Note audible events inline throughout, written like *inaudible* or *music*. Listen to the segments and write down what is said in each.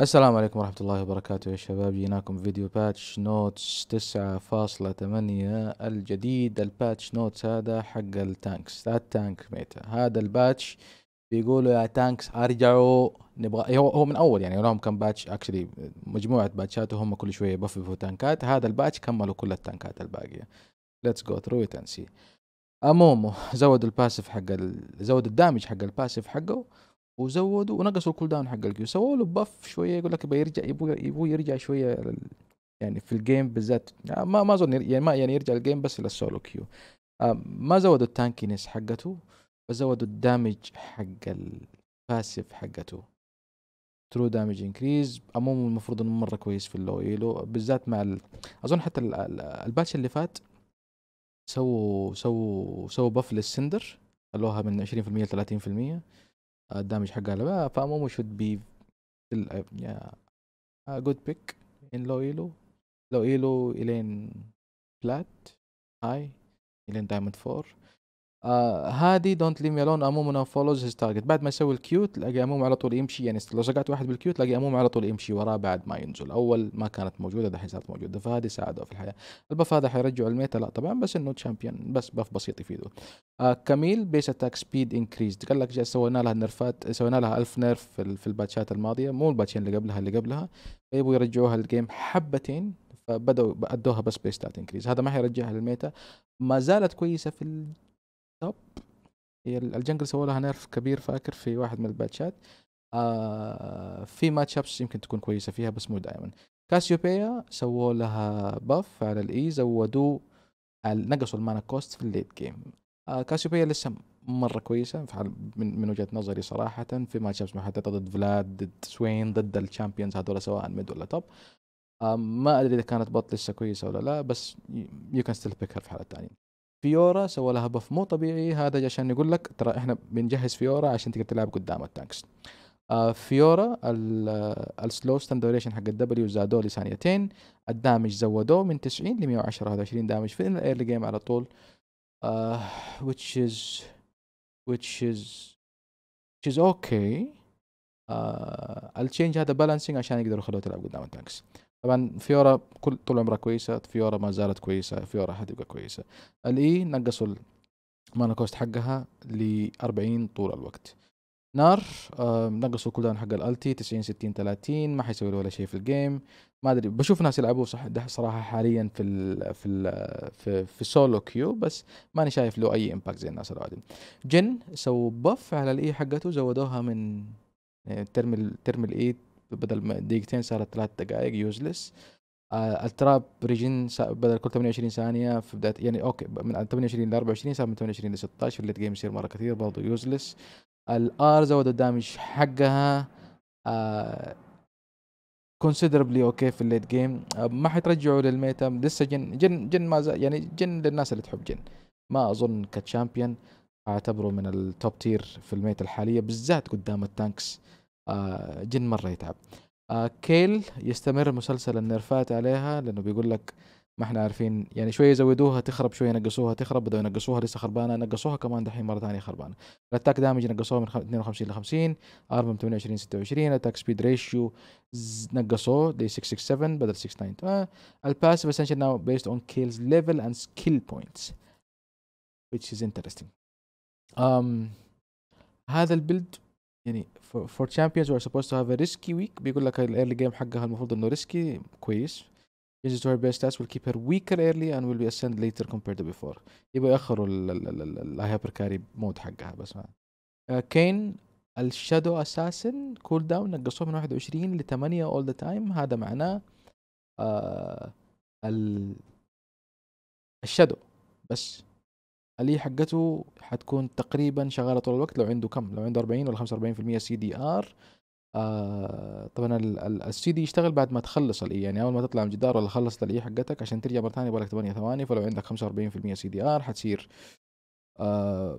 السلام عليكم ورحمة الله وبركاته يا شباب جيناكم فيديو باتش نوتس تسعة فاصلة تمانية الجديد الباتش نوتس هذا حق التانكس ذات تانك ميتا هذا الباتش بيقولوا يا تانكس ارجعوا نبغى هو من اول يعني لهم كم باتش اكشلي مجموعة باتشات وهم كل شوية بففوا تانكات هذا الباتش كملوا كل التانكات الباقية ليتس جو ثرو ات اند سي امومو زودوا الباسف حق ال... زودوا الدامج حق الباسف حقه وزودوا ونقصوا الكول داون حق الكيو سووا له بف شويه يقول لك بيرجع يبغى يبغى يرجع شويه يعني في الجيم بالذات آه، ما ما اظن يعني ما يعني يرجع الجيم بس للسولو كيو آه، ما زودوا التانكينس حقته بس زودوا الدامج حق الباسيف حقته ترو دامج انكريز عموما المفروض انه مره كويس في اللو ايلو بالذات مع ال... اظن حتى ال... الباتش اللي فات سووا سووا سووا باف للسندر خلوها من 20% ل 30% الدامج حقها لا فامومو شود بي جود بيك ان لو ايلو لو ايلو الين بلات هاي الين دايموند فور آه، هادي دونت ليف مي الون امومنا فولوز هيز تارجت بعد ما يسوي الكيوت تلاقي اموم على طول يمشي يعني لو شقعت واحد بالكيوت تلاقي اموم على طول يمشي وراه بعد ما ينزل اول ما كانت موجوده دحين صارت موجوده فهذه ساعده في الحياه البف هذا حيرجع الميتا لا طبعا بس انه تشامبيون بس بف بسيط يفيده آه كميل بيس اتاك سبيد انكريز قال لك سوينا لها نرفات سوينا لها 1000 نرف في, في الباتشات الماضيه مو الباتشين اللي قبلها اللي قبلها يبغوا يرجعوها الجيم حبتين فبدأوا ادوها بس بيستات انكريز هذا ما حيرجعها للميتا ما زالت كويسه في توب هي الجنجل سووا لها نيرف كبير فاكر في واحد من الباتشات آه في ماتش ابس يمكن تكون كويسه فيها بس مو دائما كاسيوبيا سووا لها باف على الاي e، زودوا نقصوا المانا كوست في الليت جيم آه كاسيوبيا لسه مره كويسه من, من وجهه نظري صراحه في ماتش ابس محدده ضد فلاد ضد سوين ضد الشامبيونز هذول سواء ميد ولا توب آه ما ادري اذا كانت بط لسه كويسه ولا لا بس يو كان ستيل بيك في حاله ثانيه فيورا سوى لها بف مو طبيعي هذا عشان يقول لك ترى احنا بنجهز فيورا عشان تقدر تلعب قدام التانكس آه فيورا آه، السلو ستاند دوريشن حق الدبليو زادوه لثانيتين الدامج زودوه من 90 ل 110 هذا 20 دامج في الايرلي جيم على طول ويتش آه، which is which is which is okay التشينج آه، هذا بالانسنج عشان يقدروا يخلوه تلعب قدام التانكس طبعا فيورا كل طول عمرها كويسه فيورا ما زالت كويسه فيورا حتبقى كويسه الاي e نقصوا المانا كوست حقها ل 40 طول الوقت نار نقصوا كل حق الالتي 90 60 30 ما حيسوي ولا شيء في الجيم ما ادري بشوف ناس يلعبوه صح ده صراحه حاليا في ال في ال في, في سولو كيو بس ماني شايف له اي امباكت زي الناس العادي جن سووا بف على الاي e حقته زودوها من ترمي ترم الاي بدل ما دقيقتين صارت ثلاث دقائق يوزلس آه، التراب ريجن بدل كل 28 ثانيه في بدايه يعني اوكي من 28 ل 24 صار من 28 ل 16 الليت جيم يصير مره كثير برضه يوزلس الار زودوا الدامج حقها كونسيدربلي آه، اوكي في الليت جيم آه، ما حترجعوا للميتا لسه جن جن جن ما زال يعني جن للناس اللي تحب جن ما اظن كتشامبيون اعتبره من التوب تير في الميتا الحاليه بالذات قدام التانكس آه، جن مره يتعب آه، كيل يستمر مسلسل النرفات عليها لانه بيقول لك ما احنا عارفين يعني شويه يزودوها تخرب شويه ينقصوها تخرب بدأوا ينقصوها لسه خربانه نقصوها كمان دحين مره ثانيه خربانه الاتاك دامج نقصوها من 52 ل 50 ارم 28 26 اتاك سبيد ريشيو نقصوه ل 667 بدل 690 الباسيف اسنشن ناو بيست اون كيلز ليفل اند سكيل بوينتس which is interesting um, هذا البيلد يعني فور تشامبيونز وي سبوست تو هاف ا ريسكي ويك بيقول لك الايرلي جيم حقها المفروض انه ريسكي كويس uses to her best stats will keep her weaker early and will be ascend later compared to before يبقى ياخروا الهايبر كاري مود حقها بس ما كين الشادو اساسن كول داون نقصوه من 21 ل 8 اول ذا تايم هذا معناه آه ال الشادو بس الاي حقته حتكون تقريبا شغاله طول الوقت لو عنده كم لو عنده 40 ولا 45% سي دي ار آه طبعا السي دي يشتغل بعد ما تخلص الاي يعني اول ما تطلع من الجدار ولا خلصت الاي حقتك عشان ترجع مره ثانيه يبغى 8 ثواني فلو عندك 45% سي دي ار حتصير آه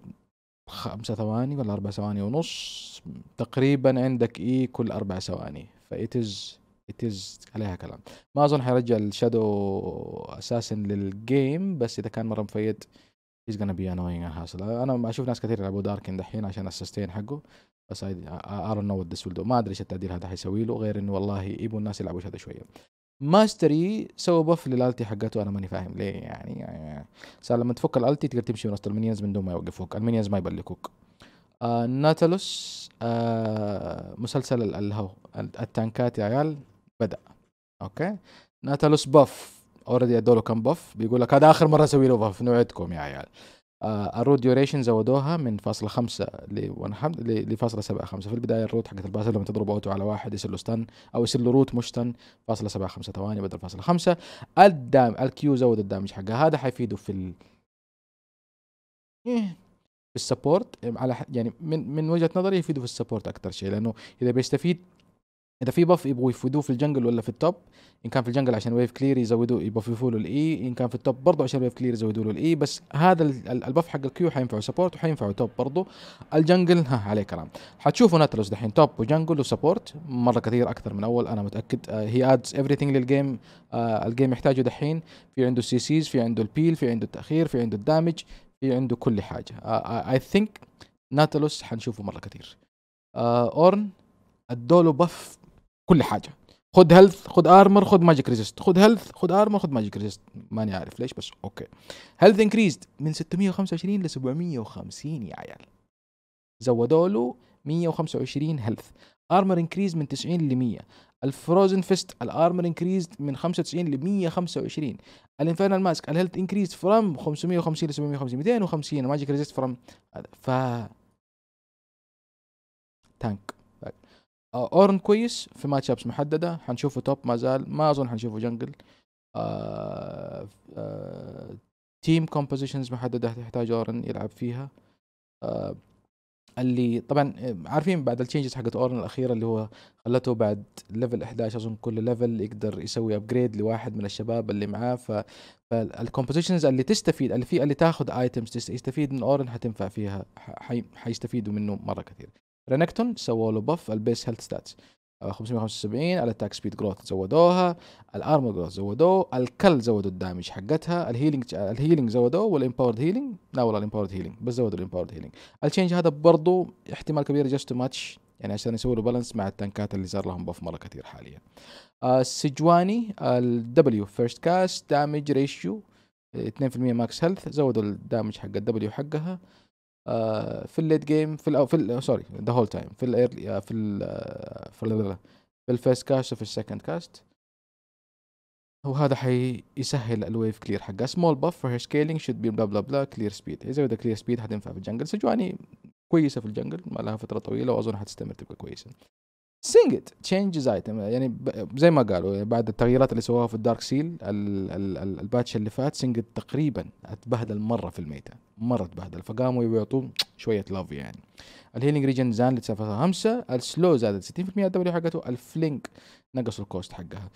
خمسة ثواني ولا أربع ثواني ونص تقريبا عندك إي كل أربع ثواني فإتز إتز عليها كلام ما أظن حيرجع الشادو أساسا للجيم بس إذا كان مرة مفيد he's gonna be annoying and hassle انا اشوف ناس كثير يلعبوا داركن دحين عشان السستين حقه بس I, I don't know what this will do ما ادري ايش التعديل هذا حيسوي له غير انه والله يبوا الناس يلعبوا هذا شويه ماستري سوى بف للالتي حقته انا ماني فاهم ليه يعني, يعني صار لما تفك الالتي تقدر تمشي من وسط المينيونز من دون ما يوقفوك المينيونز ما يبلكوك آه ناتالوس آه مسلسل الهو التانكات يا عيال بدا اوكي ناتالوس بف اوريدي ادوا له كم بف بيقول لك هذا اخر مره اسوي له بف نوعدكم يا عيال آه، الروت ديوريشن زودوها من فاصلة خمسة لفاصلة سبعة خمسة في البداية الروت حقت الباسل لما تضرب اوتو على واحد يصير له ستن او يصير له روت مش ستن فاصلة سبعة خمسة ثواني بدل فاصلة خمسة الدام الكيو زود الدامج حقها هذا حيفيده في ال إيه، في السبورت على يعني من من وجهة نظري يفيده في السبورت اكثر شيء لانه اذا بيستفيد اذا في باف يبغوا يفيدوه في الجنجل ولا في التوب ان كان في الجنجل عشان ويف كلير يزودوا يبففوا له الاي e، ان كان في التوب برضه عشان ويف كلير يزودوا له الاي e، بس هذا الباف حق الكيو حينفعه سبورت وحينفعه توب برضه الجنجل ها عليه كلام حتشوفوا ناتلوس دحين توب وجنجل وسبورت مره كثير اكثر من اول انا متاكد هي ادز ايفريثينج للجيم الجيم يحتاجه دحين في عنده السي سيز في عنده البيل في عنده التاخير في عنده الدامج في عنده كل حاجه اي ثينك ناتلوس حنشوفه مره كثير اورن آه، ادوا له بف كل حاجه خد هيلث خد ارمر خد ماجيك ريزيست خد هيلث خد ارمر خد ماجيك ريزيست ماني عارف ليش بس اوكي هيلث انكريزد من 625 ل 750 يا عيال زودوا له 125 هيلث ارمر انكريز من 90 ل 100 الفروزن فيست الارمر انكريز من 95 ل 125 الانفيرنال ماسك الهيلث انكريز فروم 550 ل 750 250 ماجيك ريزيست هذا ف تانك آه، اورن كويس في ماتش ابس محدده حنشوفه توب ما زال ما اظن حنشوفه جنجل تيم آه، كومبوزيشنز آه، محدده تحتاج اورن يلعب فيها اللي طبعا عارفين بعد التشينجز حقت اورن الاخيره اللي هو خلته بعد ليفل 11 اظن كل ليفل يقدر يسوي ابجريد لواحد من الشباب اللي معاه ف فالكومبوزيشنز اللي تستفيد اللي في اللي تاخذ ايتمز تستفيد من اورن حتنفع فيها حيستفيدوا منه مره كثير رينكتون سووا له بف البيس هيلث ستاتس 575 الاتاك سبيد جروث زودوها الارمر جروث زودوه الكل زودوا الدامج حقتها الهيلينج آه، الهيلينج زودوه والامباورد هيلينج لا والله الامباورد هيلينج بس زودوا الامباورد هيلينج التشينج هذا برضو احتمال كبير جاست ماتش يعني عشان يسووا له بالانس مع التانكات اللي صار لهم بف مره كثير حاليا السجواني الدبليو فيرست كاست دامج ريشيو 2% ماكس هيلث زودوا الدامج حق الدبليو حقها آه، في الليت جيم في الأو في آه، سوري ذا هول تايم في الايرلي آه، في الـ في, الـ في الفيرست كاست وفي السكند كاست وهذا حيسهل الويف كلير حقه سمول باف فور سكيلينج شود بي بلا بلا بلا كلير سبيد اذا بدك كلير سبيد حتنفع في الجنجل سجواني كويسه في الجنجل ما لها فتره طويله واظن حتستمر تبقى كويسه سينج ات تشينجز ايتم يعني زي ما قالوا يعني بعد التغييرات اللي سواها في الدارك سيل الباتش اللي فات سينج تقريبا اتبهدل مره في الميتا مره اتبهدل فقاموا يعطوه شويه لاف يعني الهيلينج ريجن زان ل 5 السلو زادت 60% الدبليو حقته الفلينك نقصوا الكوست حقها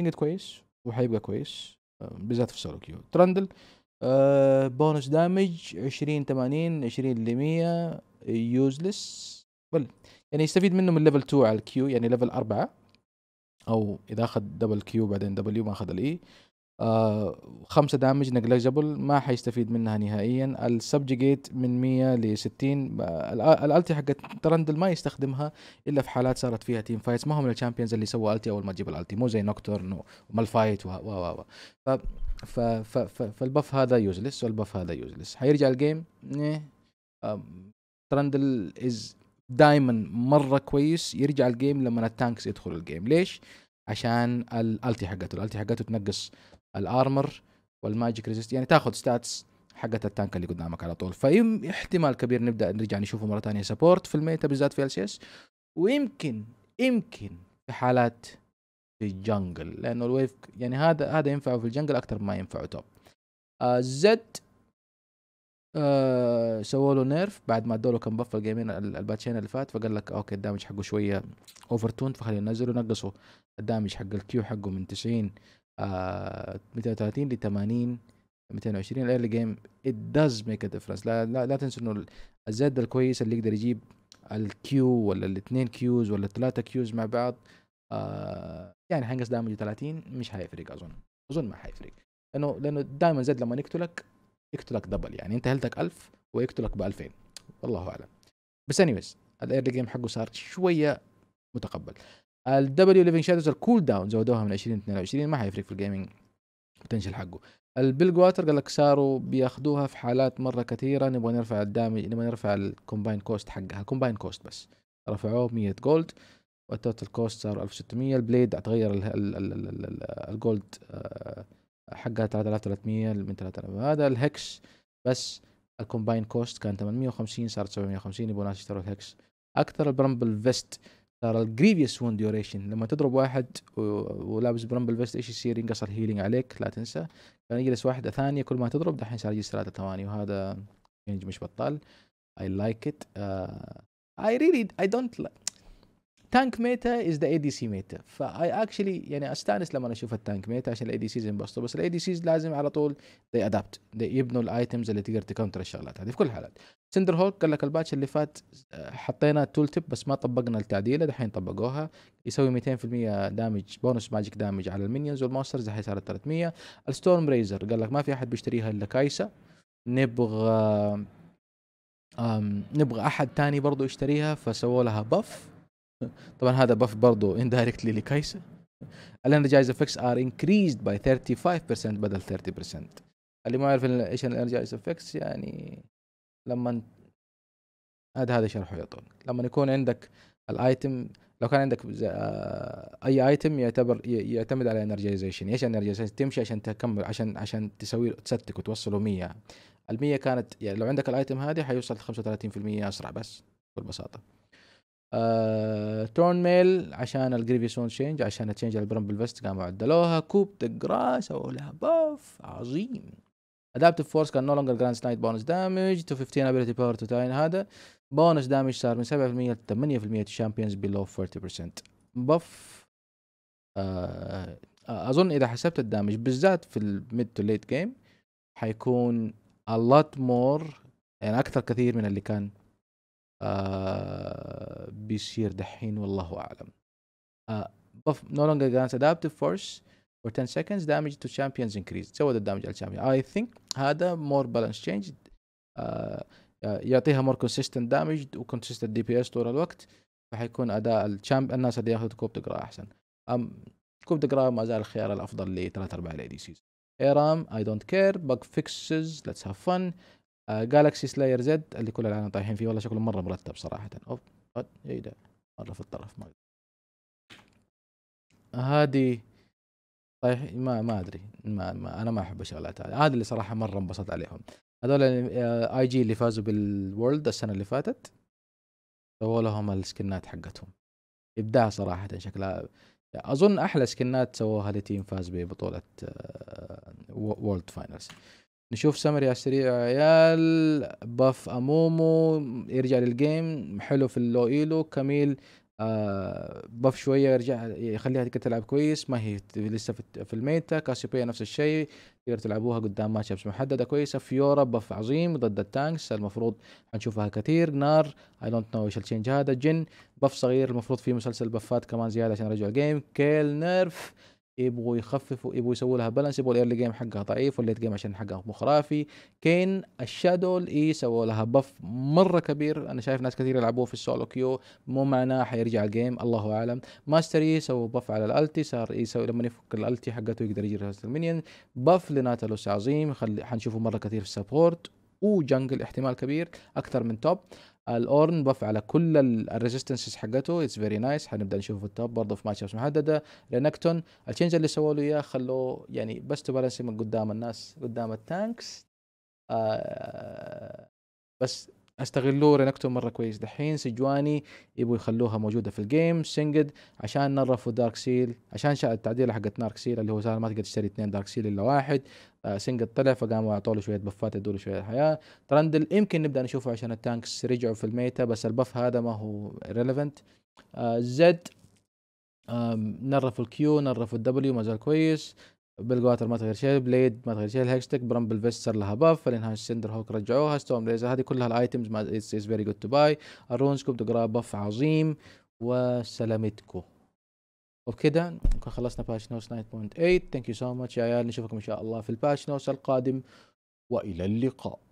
سينج كويس وحيبقى كويس بالذات في سولو كيو ترندل أه بونس دامج 20 80 20 ل 100 يوزلس يعني يستفيد منه من ليفل 2 على الكيو يعني ليفل 4 او اذا اخذ دبل كيو بعدين دبليو ما اخذ الاي e. آه خمسة دامج نجلجبل ما حيستفيد منها نهائيا السبجيجيت من 100 ل 60 الالتي حقت ترندل ما يستخدمها الا في حالات صارت فيها تيم فايتس ما هم الشامبيونز اللي سووا التي اول ما تجيب الالتي مو زي نوكتورن ومالفايت و و و ف ف ف ف فالبف هذا يوزلس والبف هذا يوزلس حيرجع الجيم ترندل از دائما مره كويس يرجع الجيم لما التانكس يدخل الجيم ليش عشان الالتي حقته الالتي حقته تنقص الارمر والماجيك ريزيست يعني تاخذ ستاتس حقت التانك اللي قدامك على طول فيم احتمال كبير نبدا نرجع نشوفه مره ثانيه سبورت في الميتا بالذات في ال ويمكن يمكن في حالات في الجنجل لانه الويف يعني هذا هذا ينفعه في الجنجل اكثر ما ينفعه توب آه زد آه سووا له نيرف بعد ما ادوا له كم بف الجيمين الباتشين اللي فات فقال لك اوكي الدامج حقه شويه اوفر تون فخلينا ننزله نقصوا الدامج حق الكيو حقه من 90 آه 230 ل 80 220 الايرلي جيم ات داز ميك ا ديفرنس لا لا, لا تنسوا انه الزد الكويس اللي يقدر يجيب الكيو ولا الاثنين كيوز ولا الثلاثه كيوز مع بعض آه يعني حنقص دامج 30 مش حيفرق اظن اظن ما حيفرق لانه لانه دائما زد لما يقتلك يقتلك دبل يعني انت هيلتك 1000 ويقتلك ب 2000 والله اعلم بس انيويز الايرلي جيم حقه صار شويه متقبل الدبليو ليفن شادوز الكول داون زودوها من 20 22 ما حيفرق في الجيمنج بوتنشل حقه البيل جواتر قال لك صاروا بياخدوها في حالات مره كثيره نبغى نرفع الدامج نبغى نرفع الكومباين كوست حقها الكومباين كوست بس رفعوه 100 جولد والتوتال كوست صار 1600 البليد اتغير الجولد حقها 3300 من 3000 هذا الهكس بس الكومباين كوست كان 850 صارت 750 يبغوا ناس يشتروا الهكس اكثر البرمبل فيست صار الجريفيس وون ديوريشن لما تضرب واحد ولابس برمبل فيست ايش يصير ينقص الهيلينج عليك لا تنسى كان يجلس واحدة ثانيه كل ما تضرب دحين صار يجلس ثلاثة ثواني وهذا مش بطال اي لايك ات اي ريلي اي دونت لايك تانك ميتا از ذا اي دي سي ميتا فاي اكشلي يعني استانس لما اشوف التانك ميتا عشان الاي دي سيز ينبسطوا بس الاي دي سيز لازم على طول ذي ادابت يبنوا الايتمز اللي تقدر تكونتر الشغلات هذه في كل الحالات سندر هولك قال لك الباتش اللي فات آه، حطينا التول تيب بس ما طبقنا التعديله دحين طبقوها يسوي 200% دامج بونس ماجيك دامج على المينيونز والمونسترز دحين صارت 300 الستورم ريزر قال لك ما في احد بيشتريها الا كايسا نبغى نبغى احد تاني برضو يشتريها فسووا لها بف *laughs* طبعا هذا بف برضه اندايركتلي لكايسه الانرجايز effects ار انكريزد باي 35% بدل 30% اللي ما يعرف ايش الانرجايز effects يعني لما هذا هذا شرحه يا طول لما يكون عندك الايتم لو كان عندك آه، اي ايتم يعتبر يعتمد على انرجيزيشن ايش انرجيزيشن تمشي عشان تكمل عشان عشان تسوي تستك وتوصله 100 ال 100 كانت يعني لو عندك الايتم هذه حيوصل 35% اسرع بس بكل بساطه آه، ميل عشان الجريفيسون تشينج عشان تشينج البرمبل فيست قاموا عدلوها كوب دقرا سووا لها باف عظيم ادابتيف فورس كان نو لونجر جراند سنايت بونس دامج تو 15 ابيلتي باور تو تاين هذا بونس دامج صار من 7% ل 8% تشامبيونز بلو 40% باف آه اظن اذا حسبت الدامج بالذات في الميد تو ليت جيم حيكون a lot more يعني اكثر كثير من اللي كان آه، بيصير دحين والله اعلم آه، بف نو لونجر longer ادابتيف adaptive force for 10 seconds damage to champions increased ذا دامج على الشامبيون I think هذا مور بالانس تشينج يعطيها مور كونسيستنت دامج وكونسيستنت دي بي اس طول الوقت فحيكون اداء الشامب الناس اللي ياخذوا كوب دقرا احسن ام كوب دقرا ما زال الخيار الافضل لثلاث اربع الاي دي سيز رام اي دونت كير بق فيكسز ليتس هاف فن جالكسي سلاير زد اللي كل العالم طايحين فيه والله شكله مره مرتب صراحه اوف اي ده مره في الطرف ما هذه طيح ما ما ادري ما, ما انا ما احب الشغلات هذه هذا اللي صراحه مره انبسطت عليهم هذول اي جي آه، اللي فازوا بالورلد السنه اللي فاتت سووا لهم السكنات حقتهم ابداع صراحه شكلها اظن احلى سكنات سووها لتيم فاز ببطوله وورلد آه، فاينلز نشوف سمري على السريع عيال باف امومو يرجع للجيم حلو في اللو ايلو كميل آه باف شويه يرجع يخليها تلعب كويس ما هي لسه في الميتا كاسيوبيا نفس الشيء تقدر تلعبوها قدام ماتشابس محدده كويسه فيورا باف عظيم ضد التانكس المفروض حنشوفها كثير نار اي دونت نو ايش التشينج هذا جن باف صغير المفروض في مسلسل بفات كمان زياده عشان رجع الجيم كيل نيرف يبغوا يخففوا يبغوا يسووا لها بالانس يبغوا الايرلي جيم حقها ضعيف والليت جيم عشان حقها مو خرافي كين الشادو اي e سووا لها بف مره كبير انا شايف ناس كثير يلعبوه في السولو كيو مو معناه حيرجع الجيم الله اعلم ماستر اي e سووا بف على الالتي صار يسوي e لما يفك الالتي حقته يقدر يجي ريست المينيون بف لناتالوس عظيم حنشوفه مره كثير في السبورت وجنجل احتمال كبير اكثر من توب الاورن بف على كل الريزيستنسز حقته اتس فيري نايس حنبدا نشوفه في التوب برضه في ماتش محدده رينكتون التشينج اللي سووا له اياه خلوه يعني بس تو من قدام الناس قدام التانكس آه بس استغلوا رينكتو مره كويس دحين سجواني يبغوا يخلوها موجوده في الجيم سنجد عشان نرفوا دارك سيل عشان شاء التعديله حقت نارك سيل اللي هو صار ما تقدر تشتري اثنين دارك سيل الا واحد آه سنجد طلع فقاموا اعطوا له شويه بفات يدوا له شويه حياه ترندل يمكن نبدا نشوفه عشان التانكس رجعوا في الميتا بس البف هذا ما هو ريليفنت آه زد نرفوا الكيو نرفوا الدبليو ما زال كويس بالجواتر ما تغير شيء بليد ما تغير شيء الهيكستيك برامبل فيست صار لها باف فالانهانس سندر هوك رجعوها ستورم ليزر هذه كلها الايتمز ما اتس فيري جود تو باي الرون سكوب تقرا باف عظيم وسلامتكو وبكده نكون خلصنا باتش نوس 9.8 ثانك يو سو ماتش يا عيال نشوفكم ان شاء الله في الباتش نوس القادم والى اللقاء